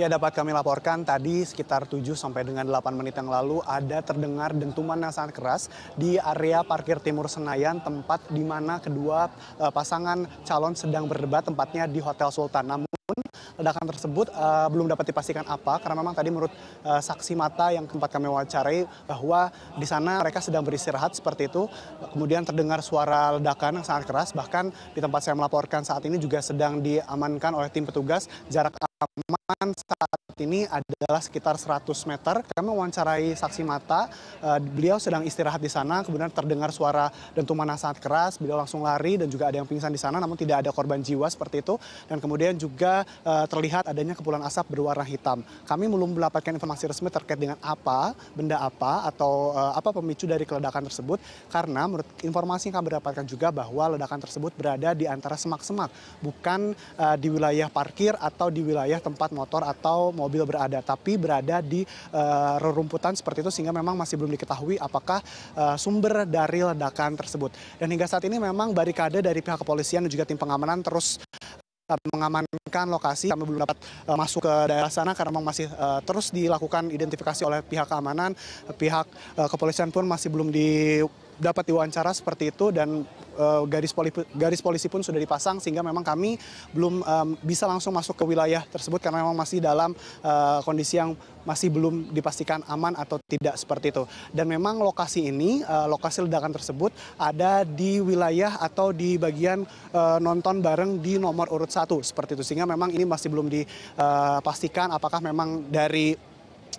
Ya dapat kami laporkan tadi sekitar 7 sampai dengan 8 menit yang lalu ada terdengar dentuman yang sangat keras di area parkir timur Senayan tempat di mana kedua eh, pasangan calon sedang berdebat tempatnya di Hotel Sultan. Namun ledakan tersebut uh, belum dapat dipastikan apa karena memang tadi menurut uh, saksi mata yang tempat kami wawancarai bahwa di sana mereka sedang beristirahat seperti itu. Kemudian terdengar suara ledakan yang sangat keras bahkan di tempat saya melaporkan saat ini juga sedang diamankan oleh tim petugas jarak aman saat ini adalah sekitar 100 meter. Kami mewawancarai saksi mata, eh, beliau sedang istirahat di sana, kemudian terdengar suara dentuman yang sangat keras, beliau langsung lari dan juga ada yang pingsan di sana, namun tidak ada korban jiwa seperti itu. Dan kemudian juga eh, terlihat adanya kepulan asap berwarna hitam. Kami belum mendapatkan informasi resmi terkait dengan apa, benda apa, atau eh, apa pemicu dari keledakan tersebut, karena menurut informasi yang kami dapatkan juga bahwa ledakan tersebut berada di antara semak-semak, bukan di wilayah parkir atau di wilayah tempat motor atau mobil mobil berada, tapi berada di uh, rerumputan seperti itu sehingga memang masih belum diketahui apakah uh, sumber dari ledakan tersebut. Dan hingga saat ini memang barikade dari pihak kepolisian dan juga tim pengamanan terus eh, mengamankan lokasi. Kami belum dapat uh, masuk ke daerah sana karena memang masih uh, terus dilakukan identifikasi oleh pihak keamanan. Pihak uh, kepolisian pun masih belum di dapat diwawancara seperti itu dan eh, garis polisi pun sudah dipasang sehingga memang kami belum bisa langsung masuk ke wilayah tersebut karena memang masih dalam eh, kondisi yang masih belum dipastikan aman atau tidak seperti itu. Dan memang lokasi ini, eh, lokasi ledakan tersebut ada di wilayah atau di bagian nonton bareng di nomor urut satu seperti itu. Sehingga memang ini masih belum dipastikan apakah memang dari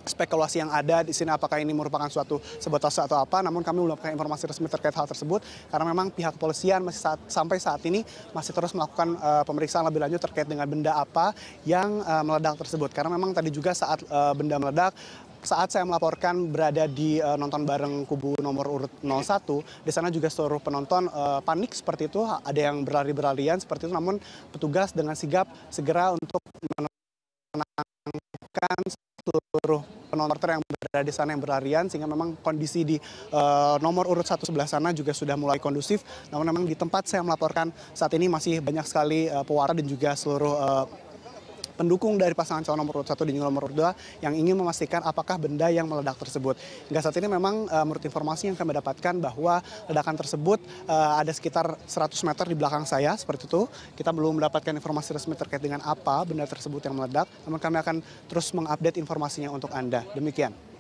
spekulasi yang ada di sini apakah ini merupakan suatu sebotol atau apa namun kami belum mendapatkan informasi resmi terkait hal tersebut karena memang pihak kepolisian masih saat, sampai saat ini masih terus melakukan uh, pemeriksaan lebih lanjut terkait dengan benda apa yang uh, meledak tersebut karena memang tadi juga saat uh, benda meledak saat saya melaporkan berada di uh, nonton bareng kubu nomor urut 01, di sana juga seluruh penonton uh, panik seperti itu, ada yang berlari-berlarian seperti itu, namun petugas dengan sigap segera untuk menenangkan seluruh penonton yang berada di sana yang berlarian sehingga memang kondisi di uh, nomor urut satu sebelah sana juga sudah mulai kondusif. Namun memang di tempat saya melaporkan saat ini masih banyak sekali uh, eh, pewara dan juga seluruh uh, pendukung dari pasangan calon nomor urut 1 dan nomor urut 2 yang ingin memastikan apakah benda yang meledak tersebut. Hingga saat ini memang uh, menurut informasi yang kami dapatkan bahwa ledakan tersebut uh, ada sekitar 100 meter di belakang saya seperti itu. Kita belum mendapatkan informasi resmi terkait dengan apa benda tersebut yang meledak, namun kami akan terus mengupdate informasinya untuk Anda. Demikian.